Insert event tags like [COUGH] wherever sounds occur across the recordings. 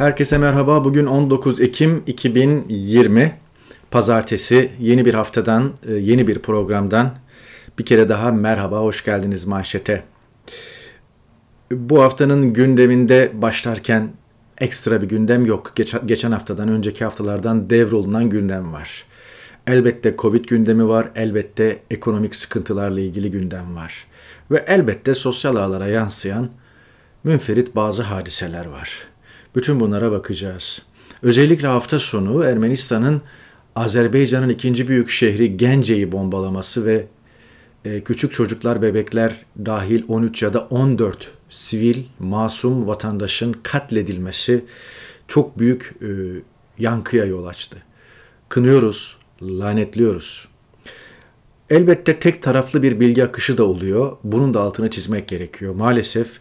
Herkese merhaba. Bugün 19 Ekim 2020 Pazartesi. Yeni bir haftadan, e, yeni bir programdan bir kere daha merhaba, hoş geldiniz manşete. Bu haftanın gündeminde başlarken ekstra bir gündem yok. Geçen haftadan, önceki haftalardan devrolunan gündem var. Elbette Covid gündemi var, elbette ekonomik sıkıntılarla ilgili gündem var. Ve elbette sosyal ağlara yansıyan münferit bazı hadiseler var. Bütün bunlara bakacağız. Özellikle hafta sonu Ermenistan'ın Azerbaycan'ın ikinci büyük şehri Gence'yi bombalaması ve e, küçük çocuklar, bebekler dahil 13 ya da 14 sivil, masum vatandaşın katledilmesi çok büyük e, yankıya yol açtı. Kınıyoruz, lanetliyoruz. Elbette tek taraflı bir bilgi akışı da oluyor. Bunun da altını çizmek gerekiyor. Maalesef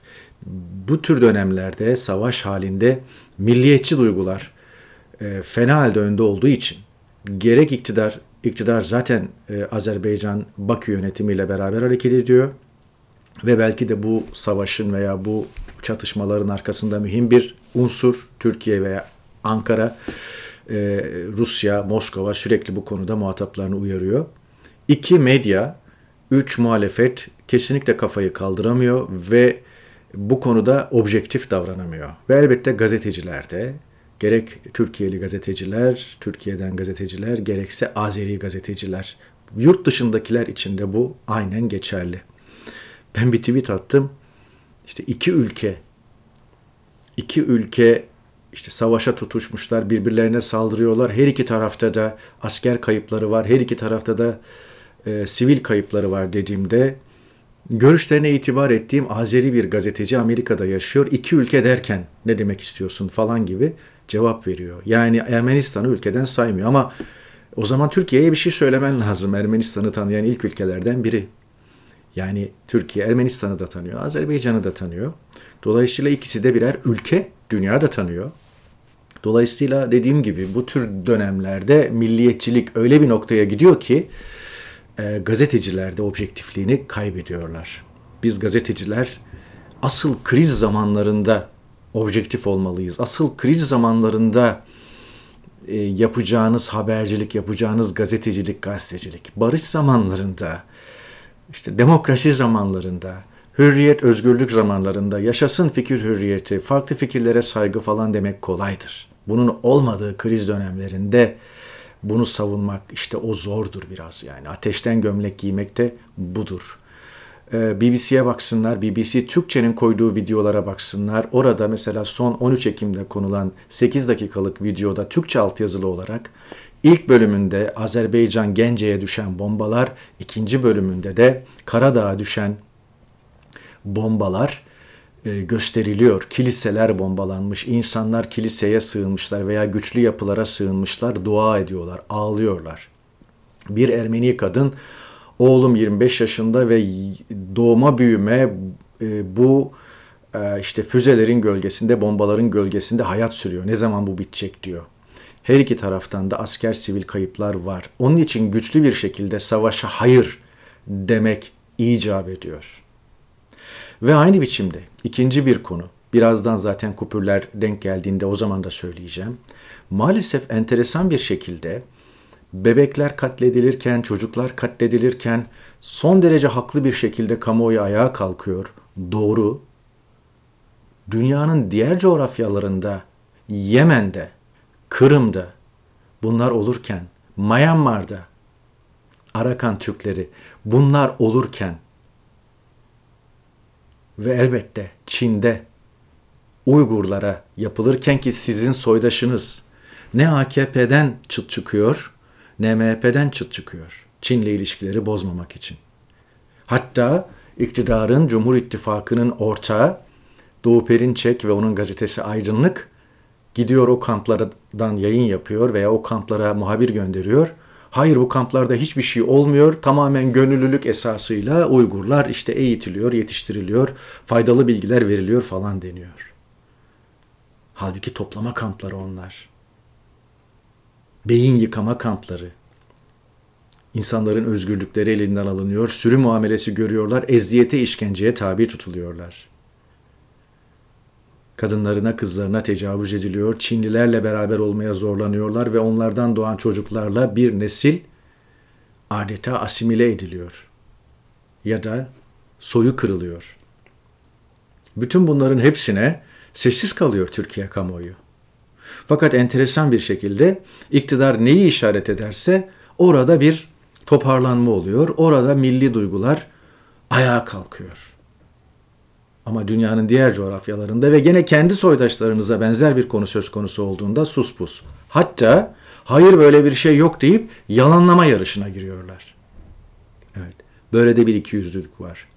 bu tür dönemlerde savaş halinde milliyetçi duygular e, fena halde önde olduğu için gerek iktidar iktidar zaten e, Azerbaycan Bakü yönetimiyle beraber hareket ediyor ve belki de bu savaşın veya bu çatışmaların arkasında mühim bir unsur Türkiye veya Ankara, e, Rusya, Moskova sürekli bu konuda muhataplarını uyarıyor. İki medya, üç muhalefet kesinlikle kafayı kaldıramıyor ve bu konuda objektif davranamıyor. Ve elbette gazeteciler de gerek Türkiye'li gazeteciler, Türkiye'den gazeteciler, gerekse Azeri gazeteciler. Yurt dışındakiler için de bu aynen geçerli. Ben bir tweet attım. İşte iki ülke, iki ülke işte savaşa tutuşmuşlar, birbirlerine saldırıyorlar. Her iki tarafta da asker kayıpları var. Her iki tarafta da e, sivil kayıpları var dediğimde görüşlerine itibar ettiğim Azeri bir gazeteci Amerika'da yaşıyor. İki ülke derken ne demek istiyorsun falan gibi cevap veriyor. Yani Ermenistan'ı ülkeden saymıyor ama o zaman Türkiye'ye bir şey söylemen lazım. Ermenistan'ı tanıyan ilk ülkelerden biri. Yani Türkiye Ermenistan'ı da tanıyor, Azerbaycan'ı da tanıyor. Dolayısıyla ikisi de birer ülke, dünya da tanıyor. Dolayısıyla dediğim gibi bu tür dönemlerde milliyetçilik öyle bir noktaya gidiyor ki e, gazeteciler de objektifliğini kaybediyorlar. Biz gazeteciler asıl kriz zamanlarında objektif olmalıyız. Asıl kriz zamanlarında e, yapacağınız habercilik, yapacağınız gazetecilik, gazetecilik, barış zamanlarında, işte demokrasi zamanlarında, hürriyet, özgürlük zamanlarında yaşasın fikir hürriyeti, farklı fikirlere saygı falan demek kolaydır. Bunun olmadığı kriz dönemlerinde bunu savunmak işte o zordur biraz yani. Ateşten gömlek giymek de budur. Ee, BBC'ye baksınlar, BBC Türkçe'nin koyduğu videolara baksınlar. Orada mesela son 13 Ekim'de konulan 8 dakikalık videoda Türkçe altyazılı olarak ilk bölümünde Azerbaycan Gence'ye düşen bombalar, ikinci bölümünde de Karadağ'a düşen bombalar e, gösteriliyor. Kiliseler bombalanmış, insanlar kiliseye sığınmışlar veya güçlü yapılara sığınmışlar, dua ediyorlar, ağlıyorlar. Bir Ermeni kadın, oğlum 25 yaşında ve doğma büyüme e, bu e, işte füzelerin gölgesinde, bombaların gölgesinde hayat sürüyor. Ne zaman bu bitecek diyor. Her iki taraftan da asker sivil kayıplar var. Onun için güçlü bir şekilde savaşa hayır demek icap ediyor.'' Ve aynı biçimde ikinci bir konu, birazdan zaten kupürler denk geldiğinde o zaman da söyleyeceğim. Maalesef enteresan bir şekilde bebekler katledilirken, çocuklar katledilirken son derece haklı bir şekilde kamuoyu ayağa kalkıyor. Doğru. Dünyanın diğer coğrafyalarında, Yemen'de, Kırım'da bunlar olurken, Myanmar'da, Arakan Türkleri bunlar olurken ve elbette Çin'de Uygurlara yapılırken ki sizin soydaşınız ne AKP'den çıt çıkıyor ne MHP'den çıt çıkıyor. Çin'le ilişkileri bozmamak için. Hatta iktidarın Cumhur İttifakı'nın ortağı Doğu Perinçek ve onun gazetesi Aydınlık gidiyor o kamplardan yayın yapıyor veya o kamplara muhabir gönderiyor.'' Hayır bu kamplarda hiçbir şey olmuyor. Tamamen gönüllülük esasıyla Uygurlar işte eğitiliyor, yetiştiriliyor, faydalı bilgiler veriliyor falan deniyor. Halbuki toplama kampları onlar. Beyin yıkama kampları. İnsanların özgürlükleri elinden alınıyor, sürü muamelesi görüyorlar, eziyete, işkenceye tabi tutuluyorlar. Kadınlarına, kızlarına tecavüz ediliyor. Çinlilerle beraber olmaya zorlanıyorlar ve onlardan doğan çocuklarla bir nesil adeta asimile ediliyor. Ya da soyu kırılıyor. Bütün bunların hepsine sessiz kalıyor Türkiye kamuoyu. Fakat enteresan bir şekilde iktidar neyi işaret ederse orada bir toparlanma oluyor. Orada milli duygular ayağa kalkıyor. Ama dünyanın diğer coğrafyalarında ve gene kendi soydaşlarınıza benzer bir konu söz konusu olduğunda sus pus. Hatta hayır böyle bir şey yok deyip yalanlama yarışına giriyorlar. Evet. Böyle de bir ikiyüzlülük var.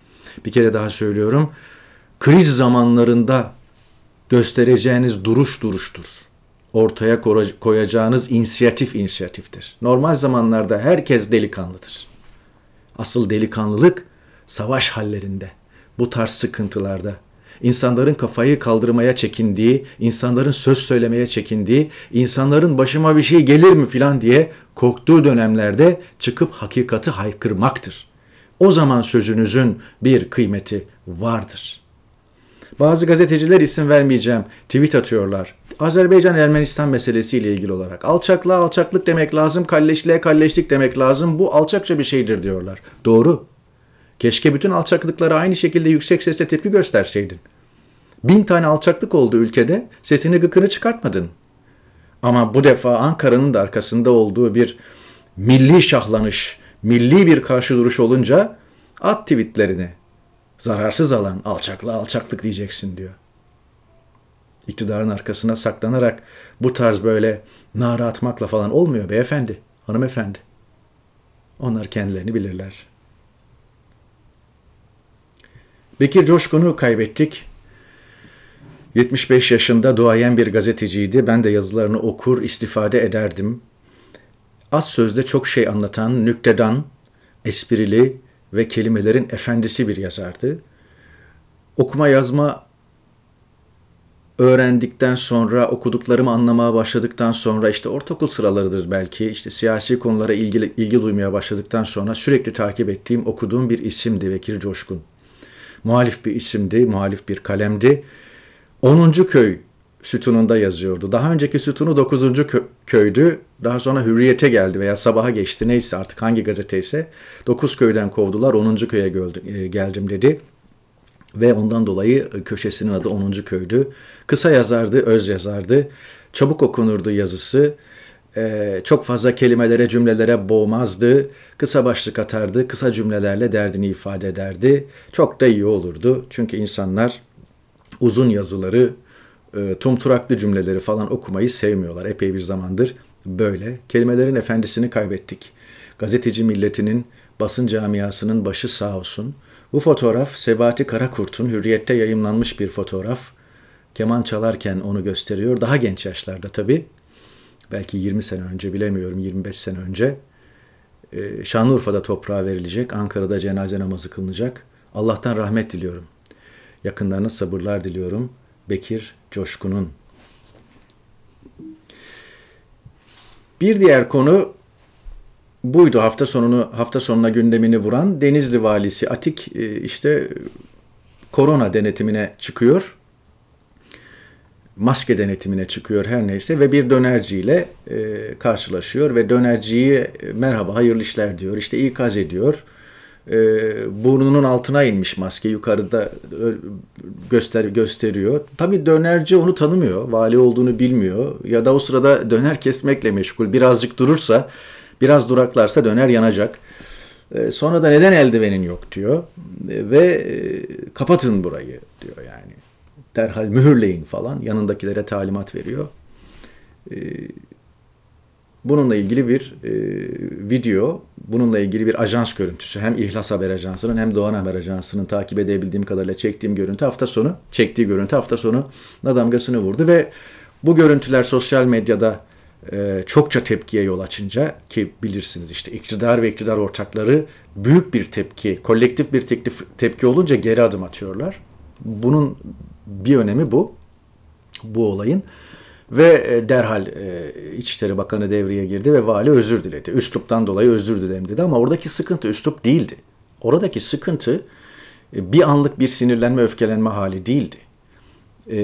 Bir kere daha söylüyorum. Kriz zamanlarında göstereceğiniz duruş duruştur. Ortaya koyacağınız inisiyatif inisiyatiftir. Normal zamanlarda herkes delikanlıdır. Asıl delikanlılık savaş hallerinde bu tarz sıkıntılarda. İnsanların kafayı kaldırmaya çekindiği, insanların söz söylemeye çekindiği, insanların başıma bir şey gelir mi filan diye korktuğu dönemlerde çıkıp hakikati haykırmaktır. O zaman sözünüzün bir kıymeti vardır.'' Bazı gazeteciler isim vermeyeceğim tweet atıyorlar. Azerbaycan Ermenistan meselesiyle ilgili olarak alçaklığa alçaklık demek lazım, kalleşliğe kalleşlik demek lazım. Bu alçakça bir şeydir diyorlar. Doğru. Keşke bütün alçaklıklara aynı şekilde yüksek sesle tepki gösterseydin. Bin tane alçaklık oldu ülkede, sesini gıkını çıkartmadın. Ama bu defa Ankara'nın da arkasında olduğu bir milli şahlanış, milli bir karşı duruş olunca at tweetlerini. Zararsız alan alçakla alçaklık diyeceksin diyor. İktidarın arkasına saklanarak bu tarz böyle nara atmakla falan olmuyor beyefendi, hanımefendi. Onlar kendilerini bilirler.'' Bekir Coşkun'u kaybettik. 75 yaşında duayen bir gazeteciydi. Ben de yazılarını okur, istifade ederdim. Az sözde çok şey anlatan, nüktedan, esprili ve kelimelerin efendisi bir yazardı. Okuma yazma öğrendikten sonra, okuduklarımı anlamaya başladıktan sonra, işte ortaokul sıralarıdır belki, işte siyasi konulara ilgi, ilgi duymaya başladıktan sonra sürekli takip ettiğim, okuduğum bir isimdi Bekir Coşkun. Muhalif bir isimdi, muhalif bir kalemdi. 10. köy sütununda yazıyordu. Daha önceki sütunu 9. köydü. Daha sonra Hürriyet'e geldi veya Sabah'a geçti neyse artık hangi gazeteyse. 9 köyden kovdular 10. köye e, geldim dedi. Ve ondan dolayı e, köşesinin adı 10. köydü. Kısa yazardı, öz yazardı. Çabuk okunurdu yazısı e, çok fazla kelimelere, cümlelere boğmazdı. Kısa başlık atardı, kısa cümlelerle derdini ifade ederdi. Çok da iyi olurdu. Çünkü insanlar uzun yazıları, e, tumturaklı cümleleri falan okumayı sevmiyorlar. Epey bir zamandır böyle. Kelimelerin efendisini kaybettik. Gazeteci milletinin, basın camiasının başı sağ olsun. Bu fotoğraf Sebati Karakurt'un Hürriyet'te yayımlanmış bir fotoğraf. Keman çalarken onu gösteriyor. Daha genç yaşlarda tabii belki 20 sene önce bilemiyorum 25 sene önce e, Şanlıurfa'da toprağa verilecek, Ankara'da cenaze namazı kılınacak. Allah'tan rahmet diliyorum. Yakınlarına sabırlar diliyorum. Bekir Coşkun'un. Bir diğer konu buydu hafta sonunu hafta sonuna gündemini vuran Denizli valisi Atik e, işte korona denetimine çıkıyor maske denetimine çıkıyor her neyse ve bir dönerciyle e, karşılaşıyor ve dönerciyi e, merhaba hayırlı işler diyor işte ikaz ediyor e, burnunun altına inmiş maske yukarıda göster gösteriyor. Tabi dönerci onu tanımıyor, vali olduğunu bilmiyor ya da o sırada döner kesmekle meşgul. Birazcık durursa, biraz duraklarsa döner yanacak. E, sonra da neden eldivenin yok diyor e, ve kapatın burayı diyor yani derhal mühürleyin falan yanındakilere talimat veriyor. Ee, bununla ilgili bir e, video, bununla ilgili bir ajans görüntüsü hem İhlas Haber Ajansı'nın hem Doğan Haber Ajansı'nın takip edebildiğim kadarıyla çektiğim görüntü hafta sonu, çektiği görüntü hafta sonu damgasını vurdu ve bu görüntüler sosyal medyada e, çokça tepkiye yol açınca ki bilirsiniz işte iktidar ve iktidar ortakları büyük bir tepki, kolektif bir tepki, tepki olunca geri adım atıyorlar. Bunun bir önemi bu. Bu olayın. Ve e, derhal e, İçişleri Bakanı devreye girdi ve vali özür diledi. Üsluptan dolayı özür dilerim dedi ama oradaki sıkıntı üslup değildi. Oradaki sıkıntı e, bir anlık bir sinirlenme, öfkelenme hali değildi. E,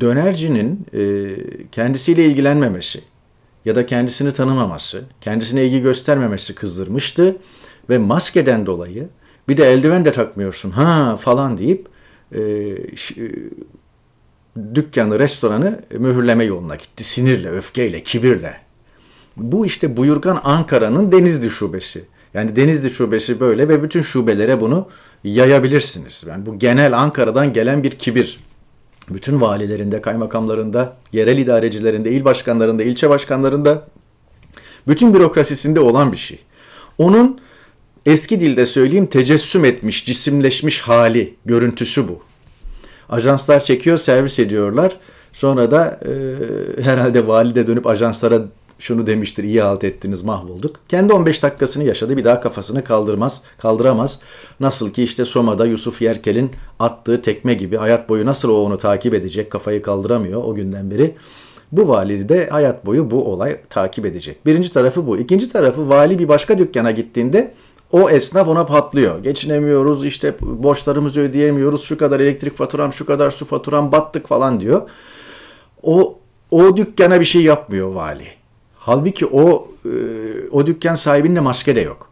dönercinin kendisiyle ilgilenmemesi ya da kendisini tanımaması, kendisine ilgi göstermemesi kızdırmıştı ve maskeden dolayı bir de eldiven de takmıyorsun ha falan deyip ee, e, dükkanı, restoranı mühürleme yoluna gitti. Sinirle, öfkeyle, kibirle. Bu işte Buyurgan Ankara'nın Denizli Şubesi. Yani Denizli Şubesi böyle ve bütün şubelere bunu yayabilirsiniz. Yani bu genel Ankara'dan gelen bir kibir. Bütün valilerinde, kaymakamlarında, yerel idarecilerinde, il başkanlarında, ilçe başkanlarında, bütün bürokrasisinde olan bir şey. Onun Eski dilde söyleyeyim tecessüm etmiş, cisimleşmiş hali, görüntüsü bu. Ajanslar çekiyor, servis ediyorlar. Sonra da e, herhalde valide dönüp ajanslara şunu demiştir, iyi halt ettiniz, mahvolduk. Kendi 15 dakikasını yaşadı, bir daha kafasını kaldırmaz, kaldıramaz. Nasıl ki işte Soma'da Yusuf Yerkel'in attığı tekme gibi hayat boyu nasıl o onu takip edecek, kafayı kaldıramıyor o günden beri. Bu validi de hayat boyu bu olay takip edecek. Birinci tarafı bu. İkinci tarafı vali bir başka dükkana gittiğinde o esnaf ona patlıyor. Geçinemiyoruz, işte borçlarımızı ödeyemiyoruz, şu kadar elektrik faturam, şu kadar su faturam battık falan diyor. O o dükkana bir şey yapmıyor vali. Halbuki o e, o dükkan sahibinin de maske de yok.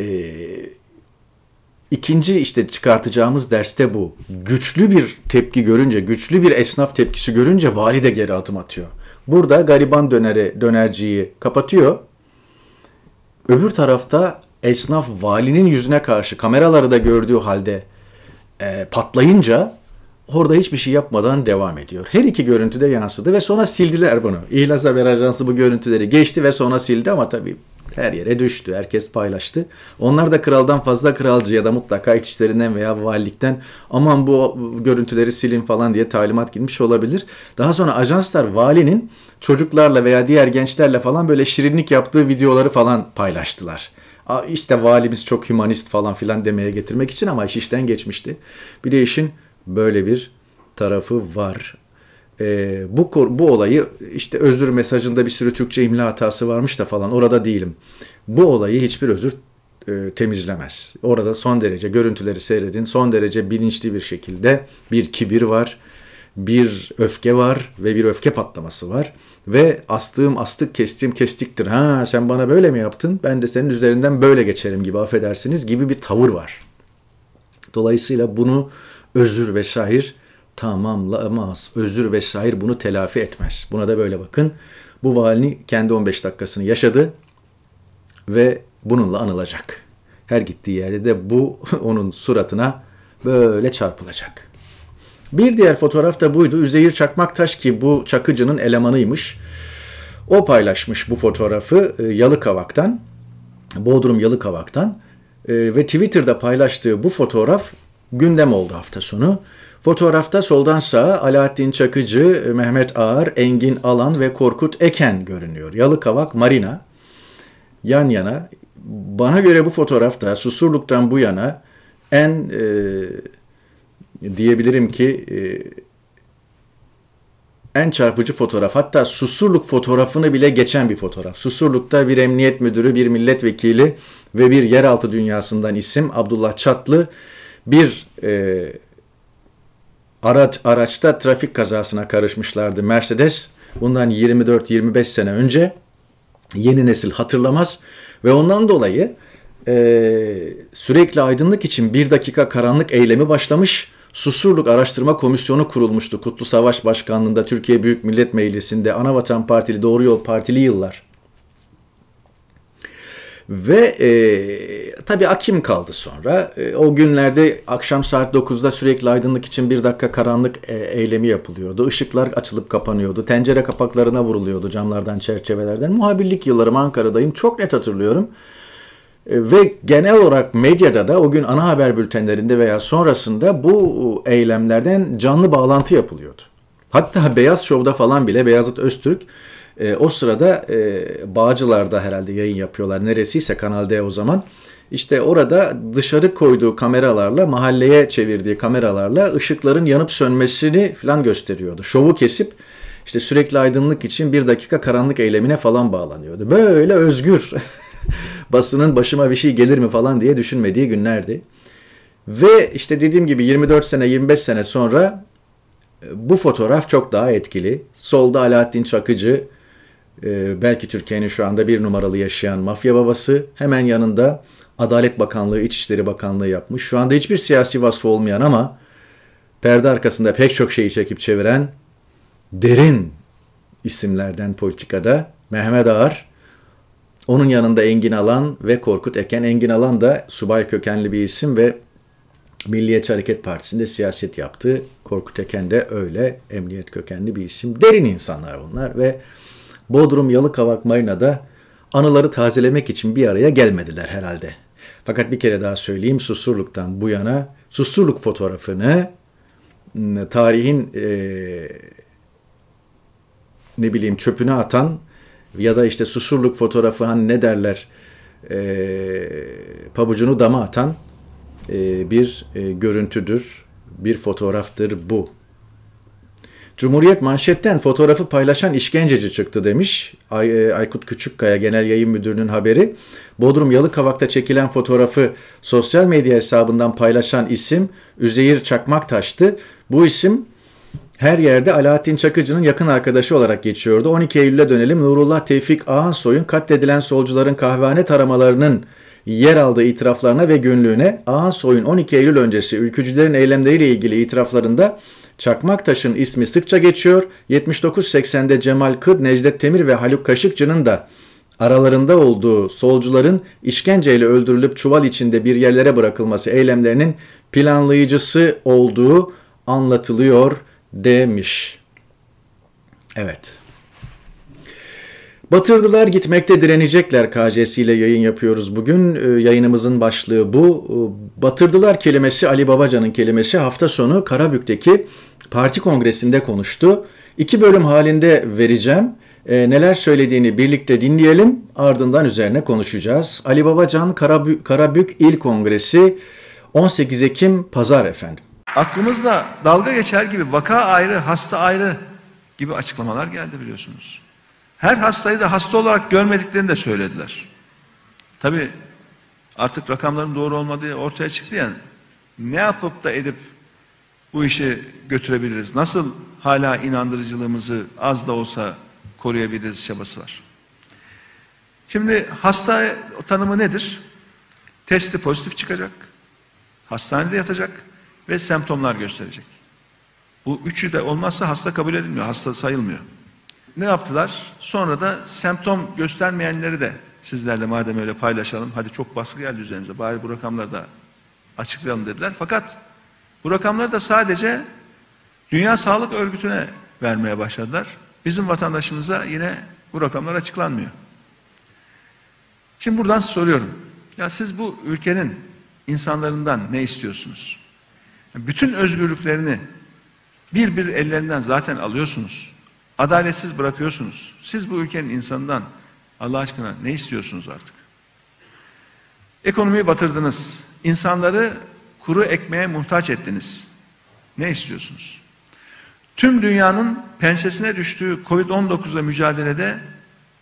E, ikinci işte çıkartacağımız derste bu. Güçlü bir tepki görünce, güçlü bir esnaf tepkisi görünce vali de geri adım atıyor. Burada gariban döneri, dönerciyi kapatıyor Öbür tarafta esnaf valinin yüzüne karşı kameraları da gördüğü halde e, patlayınca orada hiçbir şey yapmadan devam ediyor. Her iki görüntüde yansıdı ve sonra sildiler bunu. İhlaza Haber Ajansı bu görüntüleri geçti ve sonra sildi ama tabii her yere düştü. Herkes paylaştı. Onlar da kraldan fazla kralcı ya da mutlaka içişlerinden veya valilikten aman bu görüntüleri silin falan diye talimat gitmiş olabilir. Daha sonra ajanslar valinin çocuklarla veya diğer gençlerle falan böyle şirinlik yaptığı videoları falan paylaştılar. İşte valimiz çok humanist falan filan demeye getirmek için ama iş işten geçmişti. Bir de işin böyle bir tarafı var e, bu bu olayı işte özür mesajında bir sürü Türkçe imla hatası varmış da falan orada değilim. Bu olayı hiçbir özür e, temizlemez. Orada son derece görüntüleri seyredin. Son derece bilinçli bir şekilde bir kibir var, bir öfke var ve bir öfke patlaması var ve astığım astık kestiğim kestiktir. Ha sen bana böyle mi yaptın? Ben de senin üzerinden böyle geçerim gibi affedersiniz gibi bir tavır var. Dolayısıyla bunu özür ve şair tamamlamaz. Özür ve şair bunu telafi etmez. Buna da böyle bakın. Bu valini kendi 15 dakikasını yaşadı ve bununla anılacak. Her gittiği yerde de bu [LAUGHS] onun suratına böyle çarpılacak. Bir diğer fotoğraf da buydu. Üzeyir Çakmaktaş ki bu Çakıcı'nın elemanıymış. O paylaşmış bu fotoğrafı e, Yalıkavak'tan, Bodrum Yalıkavak'tan e, ve Twitter'da paylaştığı bu fotoğraf gündem oldu hafta sonu. Fotoğrafta soldan sağa Alaaddin Çakıcı, Mehmet Ağar, Engin Alan ve Korkut Eken görünüyor. Yalıkavak Marina yan yana. Bana göre bu fotoğrafta Susurluk'tan bu yana en e, diyebilirim ki e, en çarpıcı fotoğraf. Hatta Susurluk fotoğrafını bile geçen bir fotoğraf. Susurluk'ta bir emniyet müdürü, bir milletvekili ve bir yeraltı dünyasından isim Abdullah Çatlı bir e, araç, araçta trafik kazasına karışmışlardı. Mercedes bundan 24-25 sene önce yeni nesil hatırlamaz ve ondan dolayı e, sürekli aydınlık için bir dakika karanlık eylemi başlamış. Susurluk Araştırma Komisyonu kurulmuştu. Kutlu Savaş Başkanlığı'nda Türkiye Büyük Millet Meclisi'nde Anavatan Partili Doğru Yol Partili yıllar. Ve e, tabii Akim kaldı sonra. E, o günlerde akşam saat 9'da sürekli aydınlık için bir dakika karanlık e, eylemi yapılıyordu. Işıklar açılıp kapanıyordu. Tencere kapaklarına vuruluyordu camlardan, çerçevelerden. Muhabirlik yıllarım Ankara'dayım. Çok net hatırlıyorum. E, ve genel olarak medyada da o gün ana haber bültenlerinde veya sonrasında bu eylemlerden canlı bağlantı yapılıyordu. Hatta Beyaz Şov'da falan bile Beyazıt Öztürk e, o sırada e, Bağcılar'da herhalde yayın yapıyorlar. Neresiyse Kanal D o zaman. İşte orada dışarı koyduğu kameralarla, mahalleye çevirdiği kameralarla ışıkların yanıp sönmesini falan gösteriyordu. Şovu kesip işte sürekli aydınlık için bir dakika karanlık eylemine falan bağlanıyordu. Böyle özgür [LAUGHS] basının başıma bir şey gelir mi falan diye düşünmediği günlerdi. Ve işte dediğim gibi 24 sene 25 sene sonra e, bu fotoğraf çok daha etkili. Solda Alaaddin Çakıcı, ee, belki Türkiye'nin şu anda bir numaralı yaşayan mafya babası hemen yanında Adalet Bakanlığı, İçişleri Bakanlığı yapmış. Şu anda hiçbir siyasi vasfı olmayan ama perde arkasında pek çok şeyi çekip çeviren derin isimlerden politikada Mehmet Ağar, onun yanında Engin Alan ve Korkut Eken. Engin Alan da subay kökenli bir isim ve Milliyetçi Hareket Partisi'nde siyaset yaptı. Korkut Eken de öyle emniyet kökenli bir isim. Derin insanlar bunlar ve Bodrum Yalıkavak Marina'da anıları tazelemek için bir araya gelmediler herhalde. Fakat bir kere daha söyleyeyim Susurluk'tan bu yana Susurluk fotoğrafını tarihin e, ne bileyim çöpüne atan ya da işte Susurluk fotoğrafı hani ne derler e, pabucunu dama atan e, bir e, görüntüdür, bir fotoğraftır bu. Cumhuriyet manşetten fotoğrafı paylaşan işkenceci çıktı demiş Ay, e, Aykut Küçükkaya Genel Yayın Müdürü'nün haberi. Bodrum Yalıkavak'ta çekilen fotoğrafı sosyal medya hesabından paylaşan isim Üzeyir Çakmaktaş'tı. Bu isim her yerde Alaaddin Çakıcı'nın yakın arkadaşı olarak geçiyordu. 12 Eylül'e dönelim. Nurullah Tevfik Ahansoy'un katledilen solcuların kahvehane taramalarının yer aldığı itiraflarına ve günlüğüne Ahansoy'un 12 Eylül öncesi ülkücülerin eylemleriyle ilgili itiraflarında Çakmaktaş'ın ismi sıkça geçiyor. 79-80'de Cemal Kır, Necdet Temir ve Haluk Kaşıkçı'nın da aralarında olduğu solcuların işkenceyle öldürülüp çuval içinde bir yerlere bırakılması eylemlerinin planlayıcısı olduğu anlatılıyor demiş. Evet. Batırdılar gitmekte direnecekler KCS ile yayın yapıyoruz bugün. Ee, yayınımızın başlığı bu. Ee, Batırdılar kelimesi Ali Babacan'ın kelimesi hafta sonu Karabük'teki parti kongresinde konuştu. İki bölüm halinde vereceğim. E, neler söylediğini birlikte dinleyelim ardından üzerine konuşacağız. Ali Babacan Karabük, Karabük İl Kongresi 18 Ekim Pazar efendim. Aklımızda dalga geçer gibi vaka ayrı, hasta ayrı gibi açıklamalar geldi biliyorsunuz. Her hastayı da hasta olarak görmediklerini de söylediler. Tabi artık rakamların doğru olmadığı ortaya çıktı yani. Ne yapıp da edip bu işi götürebiliriz? Nasıl hala inandırıcılığımızı az da olsa koruyabiliriz çabası var. Şimdi hasta tanımı nedir? Testi pozitif çıkacak, hastanede yatacak ve semptomlar gösterecek. Bu üçü de olmazsa hasta kabul edilmiyor, hasta sayılmıyor. Ne yaptılar? Sonra da semptom göstermeyenleri de sizlerle madem öyle paylaşalım. Hadi çok baskı geldi üzerimize. Bari bu rakamları da açıklayalım dediler. Fakat bu rakamları da sadece Dünya Sağlık Örgütü'ne vermeye başladılar. Bizim vatandaşımıza yine bu rakamlar açıklanmıyor. Şimdi buradan soruyorum. Ya siz bu ülkenin insanlarından ne istiyorsunuz? Bütün özgürlüklerini bir bir ellerinden zaten alıyorsunuz. Adaletsiz bırakıyorsunuz. Siz bu ülkenin insanından Allah aşkına ne istiyorsunuz artık? Ekonomiyi batırdınız. İnsanları kuru ekmeğe muhtaç ettiniz. Ne istiyorsunuz? Tüm dünyanın pençesine düştüğü Covid-19'la mücadelede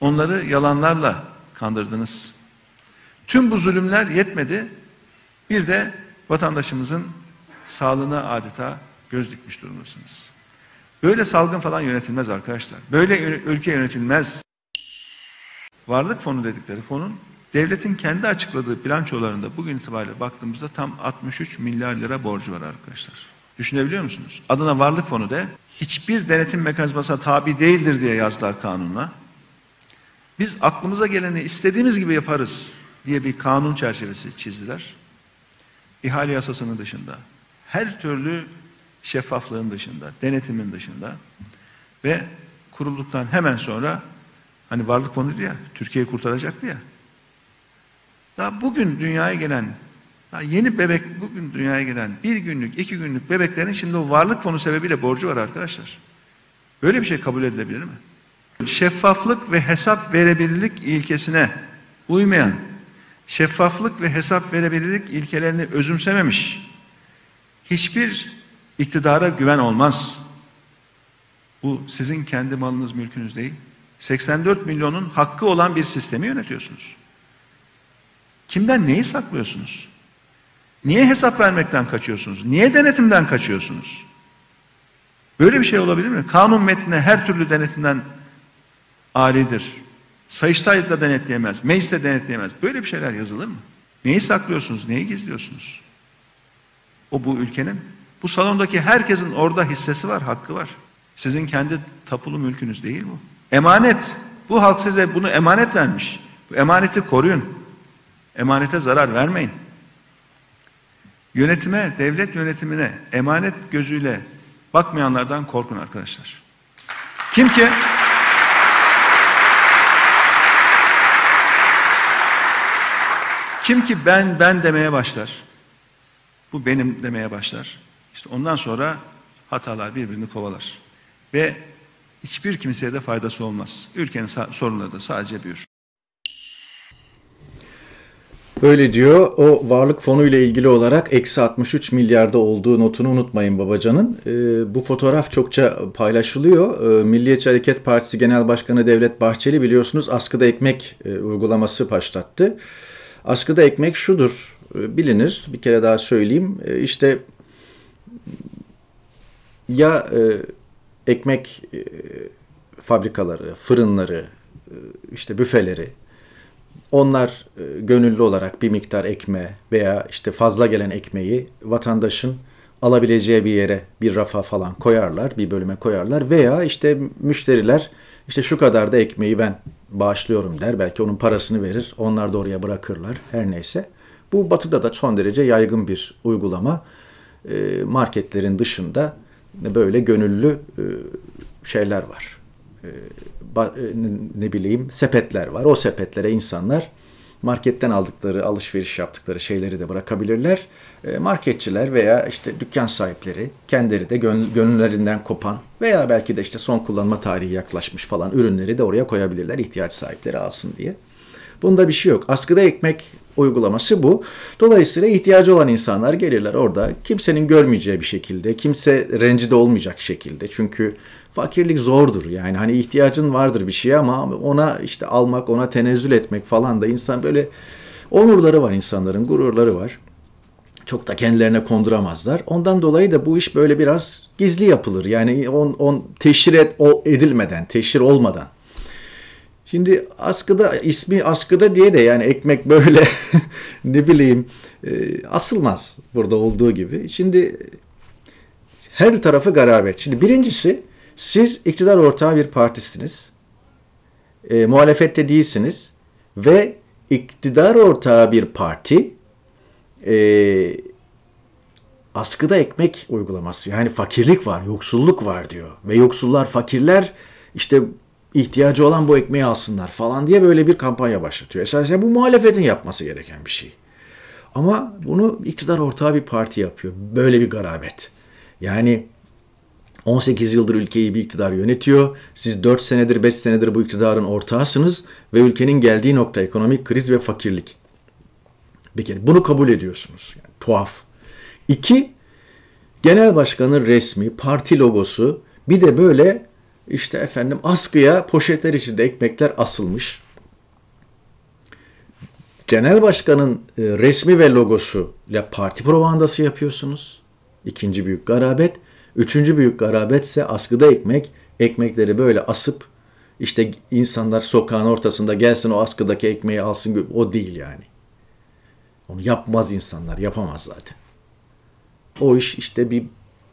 onları yalanlarla kandırdınız. Tüm bu zulümler yetmedi. Bir de vatandaşımızın sağlığına adeta göz dikmiş durumdasınız. Böyle salgın falan yönetilmez arkadaşlar. Böyle ülke yönetilmez. Varlık fonu dedikleri fonun devletin kendi açıkladığı bilançolarında bugün itibariyle baktığımızda tam 63 milyar lira borcu var arkadaşlar. Düşünebiliyor musunuz? Adına varlık fonu de hiçbir denetim mekanizmasına tabi değildir diye yazdılar kanunla. Biz aklımıza geleni istediğimiz gibi yaparız diye bir kanun çerçevesi çizdiler. İhale yasasının dışında. Her türlü şeffaflığın dışında, denetimin dışında ve kurulduktan hemen sonra hani varlık fonuydu ya, Türkiye'yi kurtaracaktı ya. Daha bugün dünyaya gelen, daha yeni bebek bugün dünyaya gelen bir günlük, iki günlük bebeklerin şimdi o varlık fonu sebebiyle borcu var arkadaşlar. Böyle bir şey kabul edilebilir mi? Şeffaflık ve hesap verebilirlik ilkesine uymayan, şeffaflık ve hesap verebilirlik ilkelerini özümsememiş, hiçbir İktidara güven olmaz. Bu sizin kendi malınız mülkünüz değil. 84 milyonun hakkı olan bir sistemi yönetiyorsunuz. Kimden neyi saklıyorsunuz? Niye hesap vermekten kaçıyorsunuz? Niye denetimden kaçıyorsunuz? Böyle bir şey olabilir mi? Kanun metnine her türlü denetimden alidir. Sayıştay da denetleyemez, meclis de denetleyemez. Böyle bir şeyler yazılır mı? Neyi saklıyorsunuz, neyi gizliyorsunuz? O bu ülkenin bu salondaki herkesin orada hissesi var, hakkı var. Sizin kendi tapulu mülkünüz değil bu. Emanet. Bu halk size bunu emanet vermiş. Bu emaneti koruyun. Emanete zarar vermeyin. Yönetime, devlet yönetimine emanet gözüyle bakmayanlardan korkun arkadaşlar. Kim ki Kim ki ben ben demeye başlar. Bu benim demeye başlar. İşte ondan sonra hatalar birbirini kovalar. Ve hiçbir kimseye de faydası olmaz. Ülkenin sorunları da sadece büyür. Böyle diyor. O varlık fonu ile ilgili olarak eksi 63 milyarda olduğu notunu unutmayın babacanın. E, bu fotoğraf çokça paylaşılıyor. E, Milliyetçi Hareket Partisi Genel Başkanı Devlet Bahçeli biliyorsunuz askıda ekmek e, uygulaması başlattı. Askıda ekmek şudur e, bilinir. Bir kere daha söyleyeyim. E, işte ya e, ekmek e, fabrikaları, fırınları, e, işte büfeleri onlar e, gönüllü olarak bir miktar ekme veya işte fazla gelen ekmeği vatandaşın alabileceği bir yere bir rafa falan koyarlar, bir bölüme koyarlar veya işte müşteriler işte şu kadar da ekmeği ben bağışlıyorum der. Belki onun parasını verir. Onlar da oraya bırakırlar. Her neyse. Bu batıda da son derece yaygın bir uygulama. E, marketlerin dışında böyle gönüllü e, şeyler var. E, e, ne bileyim sepetler var. O sepetlere insanlar marketten aldıkları, alışveriş yaptıkları şeyleri de bırakabilirler. Marketçiler veya işte dükkan sahipleri kendileri de gönüllerinden kopan veya belki de işte son kullanma tarihi yaklaşmış falan ürünleri de oraya koyabilirler ihtiyaç sahipleri alsın diye. Bunda bir şey yok. Askıda ekmek uygulaması bu. Dolayısıyla ihtiyacı olan insanlar gelirler orada. Kimsenin görmeyeceği bir şekilde, kimse rencide olmayacak şekilde. Çünkü fakirlik zordur. Yani hani ihtiyacın vardır bir şeye ama ona işte almak, ona tenezzül etmek falan da insan böyle onurları var insanların, gururları var. Çok da kendilerine konduramazlar. Ondan dolayı da bu iş böyle biraz gizli yapılır. Yani on, on teşhir et, o, edilmeden, teşhir olmadan Şimdi askıda ismi askıda diye de yani ekmek böyle [LAUGHS] ne bileyim e, asılmaz burada olduğu gibi. Şimdi her tarafı garabet. Şimdi birincisi siz iktidar ortağı bir partisiniz. E, muhalefette değilsiniz ve iktidar ortağı bir parti e, askıda ekmek uygulaması yani fakirlik var, yoksulluk var diyor ve yoksullar, fakirler işte ihtiyacı olan bu ekmeği alsınlar falan diye böyle bir kampanya başlatıyor. Esasen bu muhalefetin yapması gereken bir şey. Ama bunu iktidar ortağı bir parti yapıyor. Böyle bir garabet. Yani 18 yıldır ülkeyi bir iktidar yönetiyor. Siz 4 senedir 5 senedir bu iktidarın ortağısınız ve ülkenin geldiği nokta ekonomik kriz ve fakirlik. Bir kere bunu kabul ediyorsunuz. Yani, tuhaf. İki, genel başkanın resmi, parti logosu bir de böyle işte efendim askıya poşetler içinde ekmekler asılmış. Genel başkanın e, resmi ve logosu ile parti propagandası yapıyorsunuz. İkinci büyük garabet. Üçüncü büyük garabet ise askıda ekmek. Ekmekleri böyle asıp işte insanlar sokağın ortasında gelsin o askıdaki ekmeği alsın. O değil yani. Onu yapmaz insanlar. Yapamaz zaten. O iş işte bir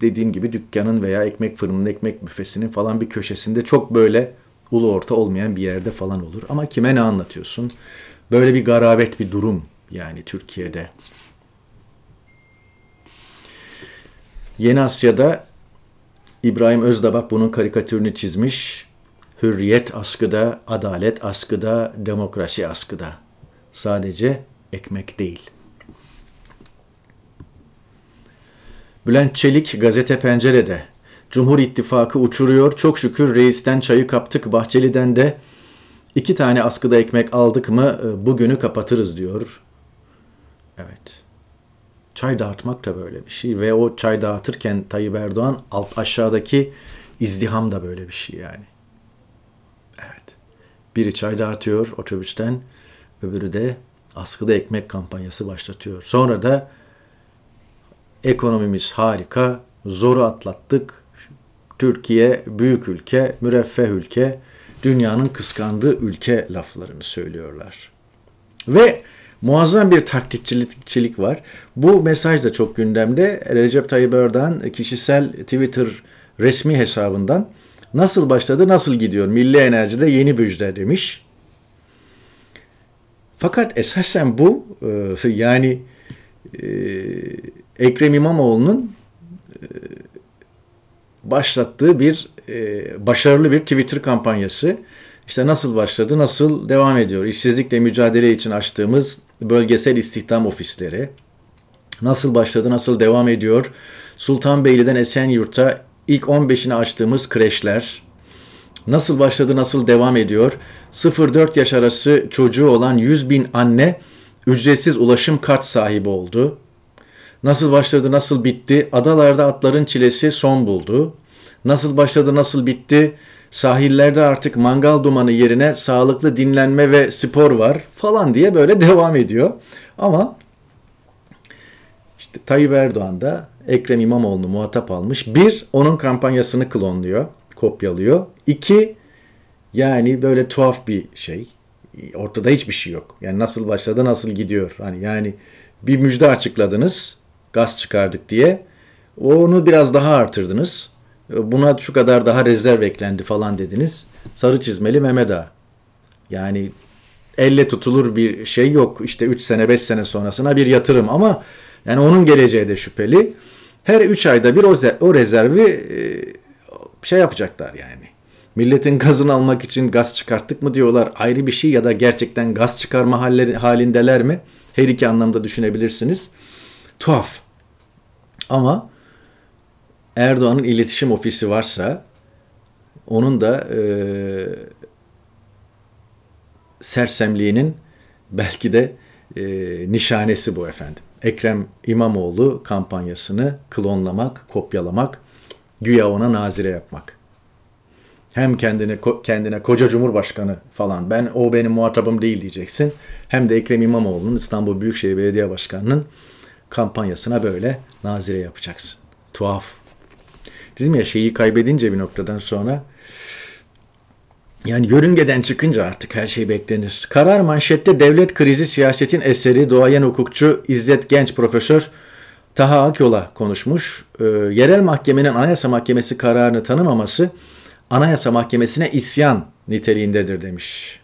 dediğim gibi dükkanın veya ekmek fırının, ekmek büfesinin falan bir köşesinde çok böyle ulu orta olmayan bir yerde falan olur. Ama kime ne anlatıyorsun? Böyle bir garabet bir durum yani Türkiye'de. Yeni Asya'da İbrahim Özdabak bunun karikatürünü çizmiş. Hürriyet askıda, adalet askıda, demokrasi askıda. Sadece ekmek değil.'' Bülent Çelik gazete pencerede. Cumhur İttifakı uçuruyor. Çok şükür reisten çayı kaptık. Bahçeli'den de iki tane askıda ekmek aldık mı e, bugünü kapatırız diyor. Evet. Çay dağıtmak da böyle bir şey. Ve o çay dağıtırken Tayyip Erdoğan alt aşağıdaki izdiham da böyle bir şey yani. Evet. Biri çay dağıtıyor otobüsten. Öbürü de askıda ekmek kampanyası başlatıyor. Sonra da Ekonomimiz harika. Zoru atlattık. Türkiye büyük ülke, müreffeh ülke, dünyanın kıskandığı ülke laflarını söylüyorlar. Ve muazzam bir taktikçilik var. Bu mesaj da çok gündemde. Recep Tayyip Erdoğan kişisel Twitter resmi hesabından nasıl başladı, nasıl gidiyor? Milli enerjide yeni müjde demiş. Fakat esasen bu e, yani e, Ekrem İmamoğlu'nun e, başlattığı bir e, başarılı bir Twitter kampanyası. İşte nasıl başladı, nasıl devam ediyor? İşsizlikle mücadele için açtığımız bölgesel istihdam ofisleri. Nasıl başladı, nasıl devam ediyor? Sultanbeyli'den Esenyurt'a ilk 15'ini açtığımız kreşler. Nasıl başladı, nasıl devam ediyor? 0-4 yaş arası çocuğu olan 100 bin anne ücretsiz ulaşım kart sahibi oldu. Nasıl başladı, nasıl bitti? Adalarda atların çilesi son buldu. Nasıl başladı, nasıl bitti? Sahillerde artık mangal dumanı yerine sağlıklı dinlenme ve spor var falan diye böyle [LAUGHS] devam ediyor. Ama işte Tayyip Erdoğan da Ekrem İmamoğlu'nu muhatap almış. Bir, onun kampanyasını klonluyor, kopyalıyor. İki, yani böyle tuhaf bir şey. Ortada hiçbir şey yok. Yani nasıl başladı, nasıl gidiyor. Hani yani bir müjde açıkladınız gaz çıkardık diye. Onu biraz daha artırdınız. Buna şu kadar daha rezerv eklendi falan dediniz. Sarı çizmeli Mehmet Ağa. Yani elle tutulur bir şey yok. İşte 3 sene 5 sene sonrasına bir yatırım ama yani onun geleceği de şüpheli. Her 3 ayda bir o rezervi e, şey yapacaklar yani. Milletin gazını almak için gaz çıkarttık mı diyorlar ayrı bir şey ya da gerçekten gaz çıkarma halleri, halindeler mi? Her iki anlamda düşünebilirsiniz. Tuhaf. Ama Erdoğan'ın iletişim ofisi varsa onun da e, sersemliğinin belki de e, nişanesi bu efendim. Ekrem İmamoğlu kampanyasını klonlamak, kopyalamak, güya ona nazire yapmak. Hem kendine kendine koca cumhurbaşkanı falan ben o benim muhatabım değil diyeceksin. Hem de Ekrem İmamoğlu'nun İstanbul Büyükşehir Belediye Başkanı'nın kampanyasına böyle nazire yapacaksın. Tuhaf. Dedim ya şeyi kaybedince bir noktadan sonra yani yörüngeden çıkınca artık her şey beklenir. Karar manşette devlet krizi siyasetin eseri doğayan hukukçu İzzet Genç Profesör Taha Akyol'a konuşmuş. E, yerel mahkemenin anayasa mahkemesi kararını tanımaması anayasa mahkemesine isyan niteliğindedir demiş.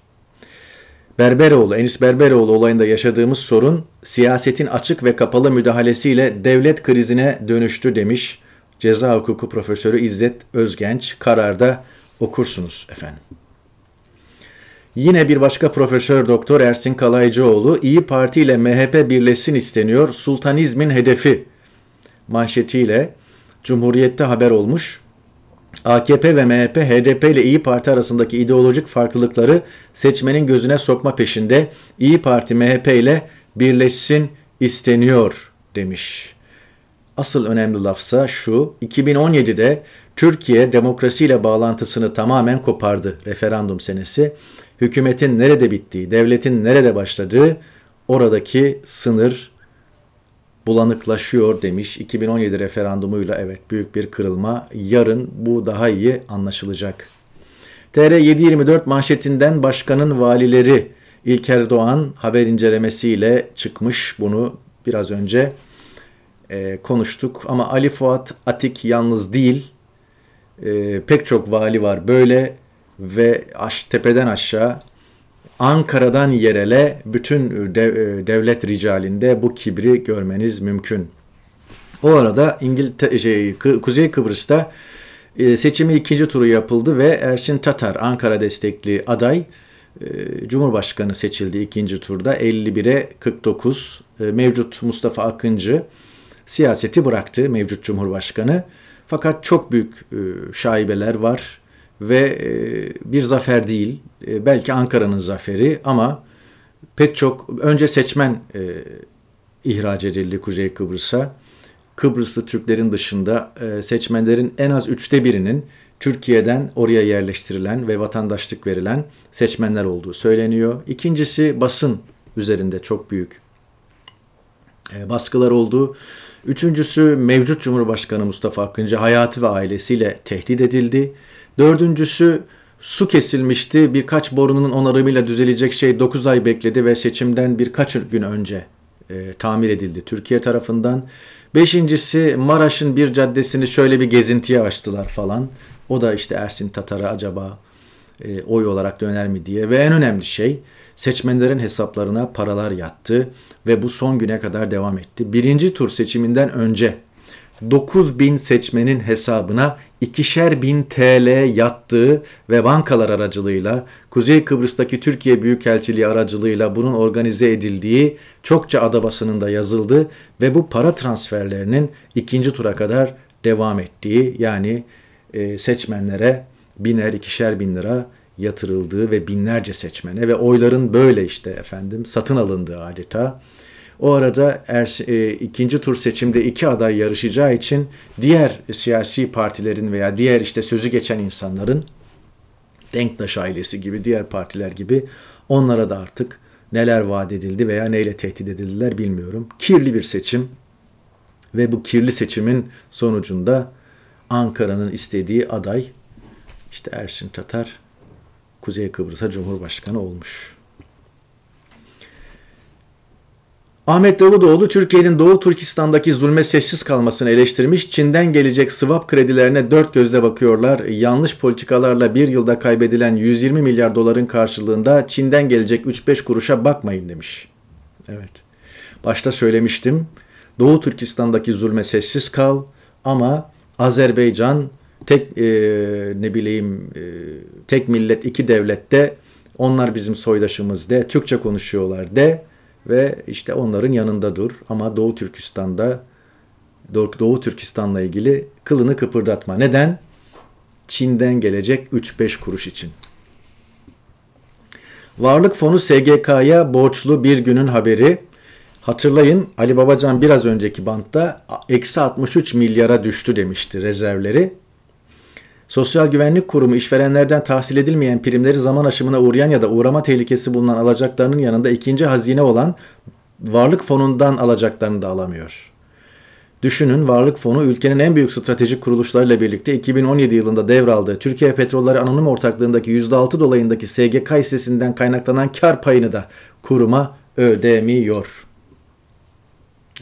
Berberoğlu, Enis Berberoğlu olayında yaşadığımız sorun siyasetin açık ve kapalı müdahalesiyle devlet krizine dönüştü demiş ceza hukuku profesörü İzzet Özgenç. Kararda okursunuz efendim. Yine bir başka profesör doktor Ersin Kalaycıoğlu İyi Parti ile MHP birleşsin isteniyor. Sultanizmin hedefi manşetiyle Cumhuriyet'te haber olmuş. AKP ve MHP, HDP ile İyi Parti arasındaki ideolojik farklılıkları seçmenin gözüne sokma peşinde İyi Parti MHP ile birleşsin isteniyor demiş. Asıl önemli lafsa şu, 2017'de Türkiye demokrasiyle bağlantısını tamamen kopardı referandum senesi. Hükümetin nerede bittiği, devletin nerede başladığı oradaki sınır bulanıklaşıyor demiş. 2017 referandumuyla evet büyük bir kırılma. Yarın bu daha iyi anlaşılacak. TR 724 manşetinden başkanın valileri İlker Doğan haber incelemesiyle çıkmış. Bunu biraz önce e, konuştuk ama Ali Fuat Atik yalnız değil. E, pek çok vali var böyle ve aş, tepeden aşağı Ankara'dan yerele bütün e, e, devlet ricalinde bu kibri görmeniz mümkün. O arada İngiltere, e, şey, Kuzey Kıbrıs'ta seçimi ikinci turu yapıldı ve Ersin Tatar Ankara destekli aday Cumhurbaşkanı seçildi ikinci turda 51'e 49 mevcut Mustafa Akıncı siyaseti bıraktı mevcut Cumhurbaşkanı. Fakat çok büyük şaibeler var ve e, bir zafer değil e, belki Ankara'nın zaferi ama pek çok önce seçmen e, ihraç edildi Kuzey Kıbrıs'a. Kıbrıslı Türklerin dışında seçmenlerin en az üçte birinin Türkiye'den oraya yerleştirilen ve vatandaşlık verilen seçmenler olduğu söyleniyor. İkincisi basın üzerinde çok büyük baskılar oldu. Üçüncüsü mevcut Cumhurbaşkanı Mustafa Akıncı hayatı ve ailesiyle tehdit edildi. Dördüncüsü su kesilmişti. Birkaç borunun onarımıyla düzelecek şey 9 ay bekledi ve seçimden birkaç gün önce e, tamir edildi Türkiye tarafından. Beşincisi Maraş'ın bir caddesini şöyle bir gezintiye açtılar falan. O da işte Ersin Tatar'a acaba e, oy olarak döner mi diye. Ve en önemli şey seçmenlerin hesaplarına paralar yattı ve bu son güne kadar devam etti. Birinci tur seçiminden önce 9000 seçmenin hesabına ikişer bin TL yattığı ve bankalar aracılığıyla Kuzey Kıbrıs'taki Türkiye Büyükelçiliği aracılığıyla bunun organize edildiği çokça adabasının da yazıldı ve bu para transferlerinin ikinci tura kadar devam ettiği yani e, seçmenlere biner ikişer bin lira yatırıldığı ve binlerce seçmene ve oyların böyle işte efendim satın alındığı adeta o arada er, e, ikinci tur seçimde iki aday yarışacağı için diğer siyasi partilerin veya diğer işte sözü geçen insanların Denktaş ailesi gibi diğer partiler gibi onlara da artık neler vaat edildi veya neyle tehdit edildiler bilmiyorum. Kirli bir seçim ve bu kirli seçimin sonucunda Ankara'nın istediği aday işte Ersin Tatar Kuzey Kıbrıs'a Cumhurbaşkanı olmuş. Ahmet Davutoğlu Türkiye'nin Doğu Türkistan'daki zulme sessiz kalmasını eleştirmiş, Çin'den gelecek swap kredilerine dört gözle bakıyorlar. Yanlış politikalarla bir yılda kaybedilen 120 milyar doların karşılığında Çin'den gelecek 3-5 kuruşa bakmayın demiş. Evet, başta söylemiştim. Doğu Türkistan'daki zulme sessiz kal ama Azerbaycan tek e, ne bileyim e, tek millet iki devlette onlar bizim soydaşımız de Türkçe konuşuyorlar de ve işte onların yanında dur ama Doğu Türkistan'da Doğu Türkistan'la ilgili kılını kıpırdatma. Neden? Çin'den gelecek 3-5 kuruş için. Varlık fonu SGK'ya borçlu bir günün haberi. Hatırlayın Ali Babacan biraz önceki bantta eksi 63 milyara düştü demişti rezervleri. Sosyal Güvenlik Kurumu işverenlerden tahsil edilmeyen primleri zaman aşımına uğrayan ya da uğrama tehlikesi bulunan alacaklarının yanında ikinci hazine olan varlık fonundan alacaklarını da alamıyor. Düşünün varlık fonu ülkenin en büyük stratejik kuruluşlarıyla birlikte 2017 yılında devraldığı Türkiye Petrolleri Anonim Ortaklığındaki %6 dolayındaki SGK hissesinden kaynaklanan kar payını da kuruma ödemiyor.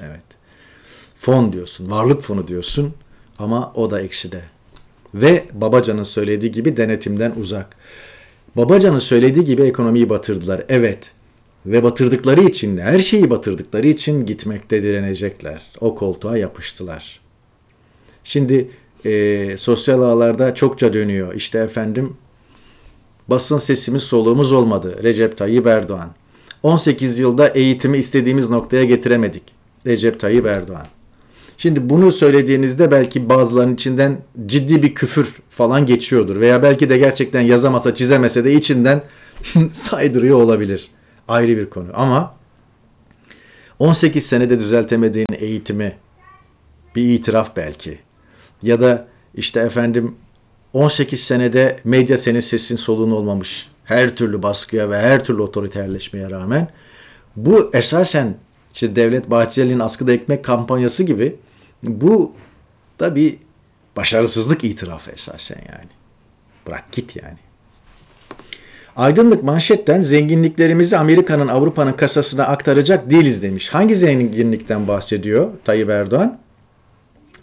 Evet. Fon diyorsun, varlık fonu diyorsun ama o da ekşide ve Babacan'ın söylediği gibi denetimden uzak. Babacan'ın söylediği gibi ekonomiyi batırdılar. Evet. Ve batırdıkları için, her şeyi batırdıkları için gitmekte direnecekler. O koltuğa yapıştılar. Şimdi e, sosyal ağlarda çokça dönüyor. İşte efendim basın sesimiz soluğumuz olmadı. Recep Tayyip Erdoğan. 18 yılda eğitimi istediğimiz noktaya getiremedik. Recep Tayyip Erdoğan. Şimdi bunu söylediğinizde belki bazılarının içinden ciddi bir küfür falan geçiyordur. Veya belki de gerçekten yazamasa çizemese de içinden [LAUGHS] saydırıyor olabilir. Ayrı bir konu. Ama 18 senede düzeltemediğin eğitimi bir itiraf belki. Ya da işte efendim 18 senede medya senin sesin solun olmamış. Her türlü baskıya ve her türlü otoriterleşmeye rağmen bu esasen işte Devlet Bahçeli'nin askıda ekmek kampanyası gibi bu da bir başarısızlık itirafı esasen yani. Bırak git yani. Aydınlık manşetten zenginliklerimizi Amerika'nın Avrupa'nın kasasına aktaracak değiliz demiş. Hangi zenginlikten bahsediyor Tayyip Erdoğan?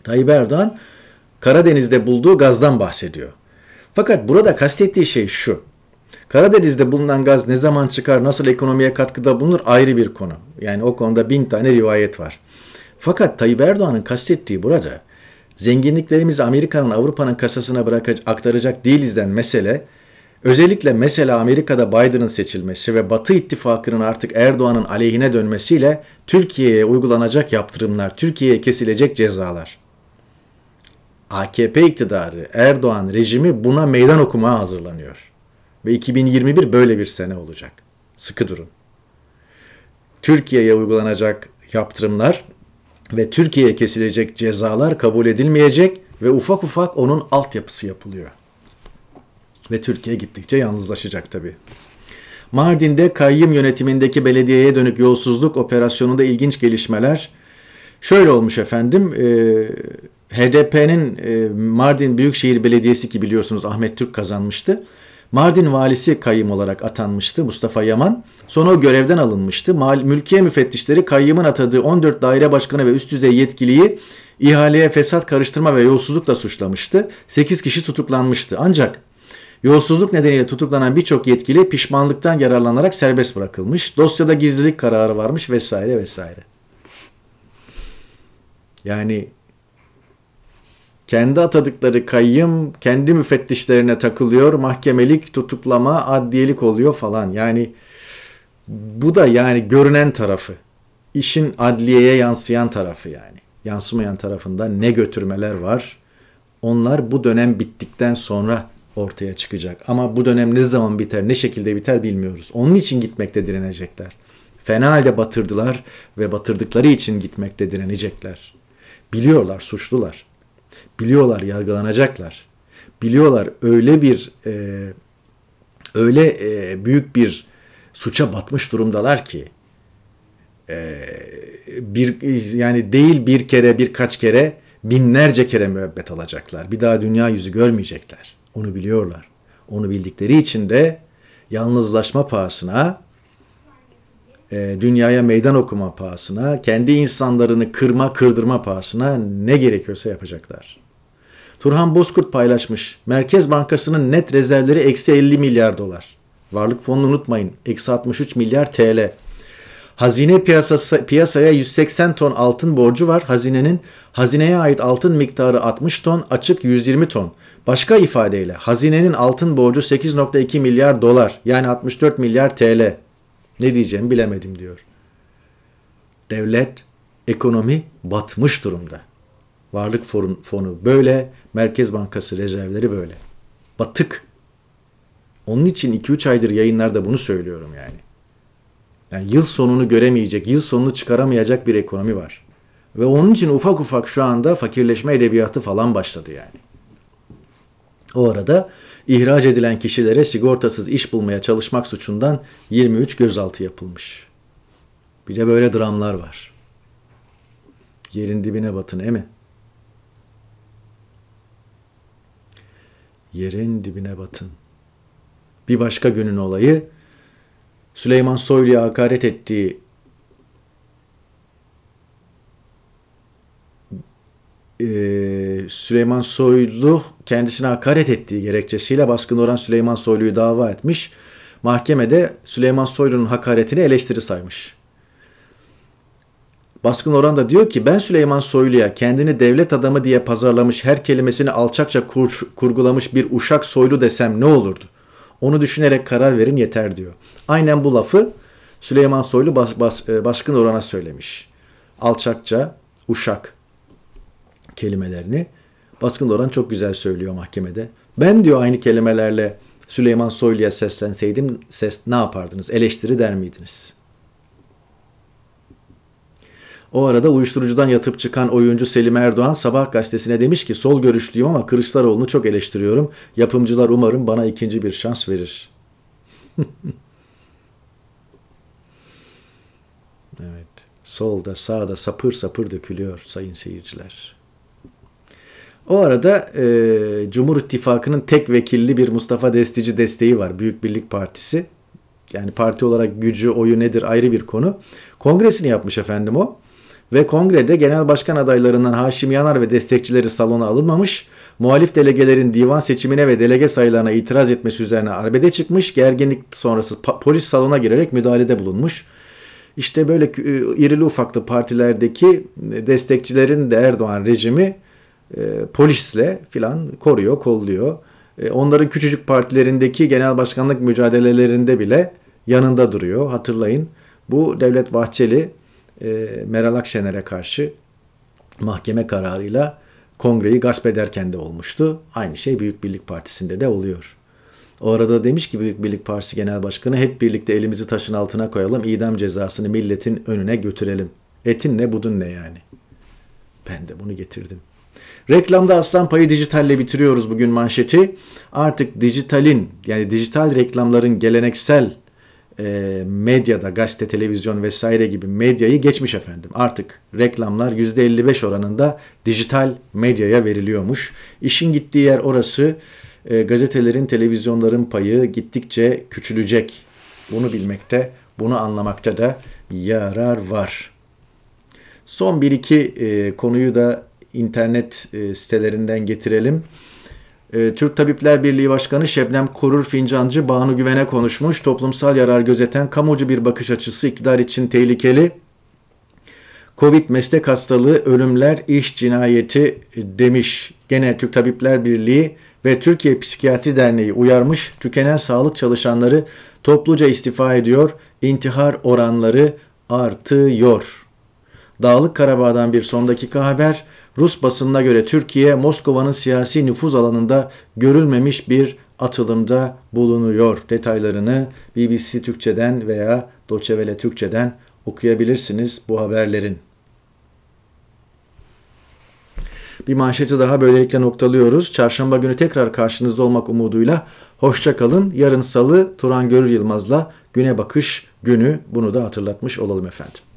Tayyip Erdoğan Karadeniz'de bulduğu gazdan bahsediyor. Fakat burada kastettiği şey şu. Karadeniz'de bulunan gaz ne zaman çıkar, nasıl ekonomiye katkıda bulunur ayrı bir konu. Yani o konuda bin tane rivayet var. Fakat Tayyip Erdoğan'ın kastettiği burada zenginliklerimizi Amerika'nın Avrupa'nın kasasına bırakacak, aktaracak değilizden mesele özellikle mesela Amerika'da Biden'ın seçilmesi ve Batı ittifakının artık Erdoğan'ın aleyhine dönmesiyle Türkiye'ye uygulanacak yaptırımlar, Türkiye'ye kesilecek cezalar. AKP iktidarı, Erdoğan rejimi buna meydan okumaya hazırlanıyor. Ve 2021 böyle bir sene olacak. Sıkı durun. Türkiye'ye uygulanacak yaptırımlar ve Türkiye'ye kesilecek cezalar kabul edilmeyecek ve ufak ufak onun altyapısı yapılıyor. Ve Türkiye gittikçe yalnızlaşacak tabii. Mardin'de kayyım yönetimindeki belediyeye dönük yolsuzluk operasyonunda ilginç gelişmeler. Şöyle olmuş efendim, e, HDP'nin e, Mardin Büyükşehir Belediyesi ki biliyorsunuz Ahmet Türk kazanmıştı. Mardin valisi kayyım olarak atanmıştı Mustafa Yaman. Sonra o görevden alınmıştı. Mal, mülkiye müfettişleri kayyımın atadığı 14 daire başkanı ve üst düzey yetkiliyi ihaleye fesat karıştırma ve yolsuzlukla suçlamıştı. 8 kişi tutuklanmıştı. Ancak Yolsuzluk nedeniyle tutuklanan birçok yetkili pişmanlıktan yararlanarak serbest bırakılmış. Dosyada gizlilik kararı varmış vesaire vesaire. Yani kendi atadıkları kayyım kendi müfettişlerine takılıyor. Mahkemelik, tutuklama, adliyelik oluyor falan. Yani bu da yani görünen tarafı. İşin adliyeye yansıyan tarafı yani. Yansımayan tarafında ne götürmeler var? Onlar bu dönem bittikten sonra ortaya çıkacak. Ama bu dönem ne zaman biter, ne şekilde biter bilmiyoruz. Onun için gitmekte direnecekler. Fena halde batırdılar ve batırdıkları için gitmekte direnecekler. Biliyorlar, suçlular. Biliyorlar yargılanacaklar. Biliyorlar öyle bir e, öyle e, büyük bir suça batmış durumdalar ki e, bir yani değil bir kere birkaç kere binlerce kere müebbet alacaklar. Bir daha dünya yüzü görmeyecekler. Onu biliyorlar. Onu bildikleri için de yalnızlaşma pahasına e, dünyaya meydan okuma pahasına, kendi insanlarını kırma, kırdırma pahasına ne gerekiyorsa yapacaklar. Turhan Bozkurt paylaşmış. Merkez Bankası'nın net rezervleri eksi 50 milyar dolar. Varlık fonunu unutmayın. Eksi 63 milyar TL. Hazine piyasası, piyasaya 180 ton altın borcu var. Hazinenin hazineye ait altın miktarı 60 ton, açık 120 ton. Başka ifadeyle hazinenin altın borcu 8.2 milyar dolar yani 64 milyar TL. Ne diyeceğim bilemedim diyor. Devlet, ekonomi batmış durumda. Varlık fonu böyle Merkez Bankası rezervleri böyle. Batık. Onun için 2-3 aydır yayınlarda bunu söylüyorum yani. Yani yıl sonunu göremeyecek, yıl sonunu çıkaramayacak bir ekonomi var. Ve onun için ufak ufak şu anda fakirleşme edebiyatı falan başladı yani. O arada ihraç edilen kişilere sigortasız iş bulmaya çalışmak suçundan 23 gözaltı yapılmış. Bir de böyle dramlar var. Yerin dibine batın emi. yerin dibine batın. Bir başka günün olayı Süleyman Soylu'ya hakaret ettiği ee, Süleyman Soylu kendisine hakaret ettiği gerekçesiyle Baskın Orhan Süleyman Soylu'yu dava etmiş. Mahkemede Süleyman Soylu'nun hakaretini eleştiri saymış. Baskın Oran da diyor ki ben Süleyman Soylu'ya kendini devlet adamı diye pazarlamış her kelimesini alçakça kur, kurgulamış bir uşak soylu desem ne olurdu? Onu düşünerek karar verin yeter diyor. Aynen bu lafı Süleyman Soylu bas, bas, e, Baskın Orhan'a söylemiş. Alçakça uşak kelimelerini. Baskın Oran çok güzel söylüyor mahkemede. Ben diyor aynı kelimelerle Süleyman Soylu'ya seslenseydim ses ne yapardınız? Eleştiri der miydiniz?'' O arada uyuşturucudan yatıp çıkan oyuncu Selim Erdoğan sabah gazetesine demiş ki sol görüşlüyüm ama Kılıçdaroğlu'nu çok eleştiriyorum. Yapımcılar umarım bana ikinci bir şans verir. [LAUGHS] evet. Solda sağda sapır sapır dökülüyor sayın seyirciler. O arada e, Cumhur İttifakı'nın tek vekilli bir Mustafa Destici desteği var. Büyük Birlik Partisi. Yani parti olarak gücü, oyu nedir ayrı bir konu. Kongresini yapmış efendim o ve kongrede genel başkan adaylarından Haşim Yanar ve destekçileri salona alınmamış, muhalif delegelerin divan seçimine ve delege sayılarına itiraz etmesi üzerine arbede çıkmış, gerginlik sonrası polis salona girerek müdahalede bulunmuş. İşte böyle irili ufaklı partilerdeki e, destekçilerin de Erdoğan rejimi e, polisle filan koruyor, kolluyor. E, onların küçücük partilerindeki genel başkanlık mücadelelerinde bile yanında duruyor. Hatırlayın bu Devlet Bahçeli e, Meral Akşener'e karşı mahkeme kararıyla kongreyi gasp ederken de olmuştu. Aynı şey Büyük Birlik Partisi'nde de oluyor. O arada demiş ki Büyük Birlik Partisi Genel Başkanı hep birlikte elimizi taşın altına koyalım idam cezasını milletin önüne götürelim. Etin ne budun ne yani. Ben de bunu getirdim. Reklamda aslan payı dijitalle bitiriyoruz bugün manşeti. Artık dijitalin yani dijital reklamların geleneksel e, medyada gazete, televizyon vesaire gibi medyayı geçmiş efendim. Artık reklamlar %55 oranında dijital medyaya veriliyormuş. İşin gittiği yer orası. E, gazetelerin, televizyonların payı gittikçe küçülecek. Bunu bilmekte, bunu anlamakta da yarar var. Son bir iki e, konuyu da internet e, sitelerinden getirelim. Ee, Türk Tabipler Birliği Başkanı Şebnem Korur Fincancı Banu Güven'e konuşmuş. Toplumsal yarar gözeten kamucu bir bakış açısı iktidar için tehlikeli. Covid meslek hastalığı, ölümler, iş cinayeti e, demiş. Gene Türk Tabipler Birliği ve Türkiye Psikiyatri Derneği uyarmış. Tükenen sağlık çalışanları topluca istifa ediyor. İntihar oranları artıyor. Dağlık Karabağ'dan bir son dakika haber. Rus basınına göre Türkiye Moskova'nın siyasi nüfuz alanında görülmemiş bir atılımda bulunuyor. Detaylarını BBC Türkçe'den veya Doçevele Türkçe'den okuyabilirsiniz bu haberlerin. Bir manşeti daha böylelikle noktalıyoruz. Çarşamba günü tekrar karşınızda olmak umuduyla hoşça kalın. Yarın salı Turan Görür Yılmaz'la Güne Bakış günü bunu da hatırlatmış olalım efendim.